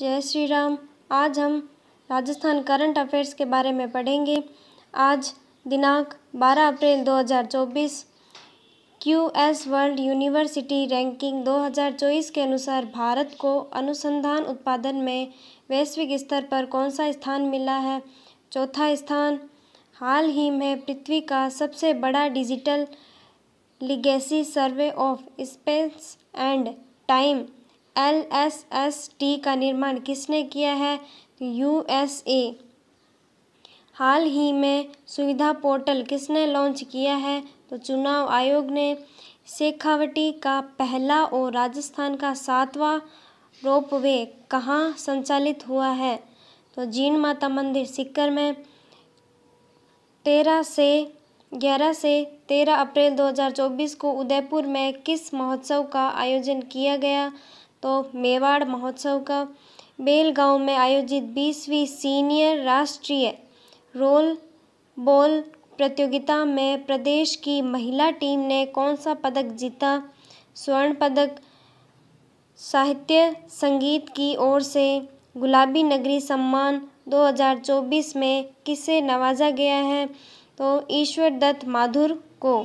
जय श्री राम आज हम राजस्थान करंट अफेयर्स के बारे में पढ़ेंगे आज दिनांक 12 अप्रैल 2024 Q S world university ranking 2024 के अनुसार भारत को अनुसंधान उत्पादन में वैश्विक स्तर पर कौन सा स्थान मिला है चौथा स्थान हाल ही में पृथ्वी का सबसे बड़ा digital legacy survey of space and time L S S T का निर्माण किसने किया है यू एस ए हाल ही में सुविधा पोर्टल किसने लॉन्च किया है तो चुनाव आयोग ने शेखावटी का पहला और राजस्थान का सातवां रोप वे कहाँ संचालित हुआ है तो जीन माता मंदिर सिक्कर में तेरह से ग्यारह से तेरह अप्रैल 2024 को उदयपुर में किस महोत्सव का आयोजन किया गया तो मेवाड़ महोत्सव का बेलगांव में आयोजित बीसवीं सीनियर राष्ट्रीय रोल बॉल प्रतियोगिता में प्रदेश की महिला टीम ने कौन सा पदक जीता स्वर्ण पदक साहित्य संगीत की ओर से गुलाबी नगरी सम्मान 2024 में किसे नवाजा गया है तो ईश्वर दत्त माधुर को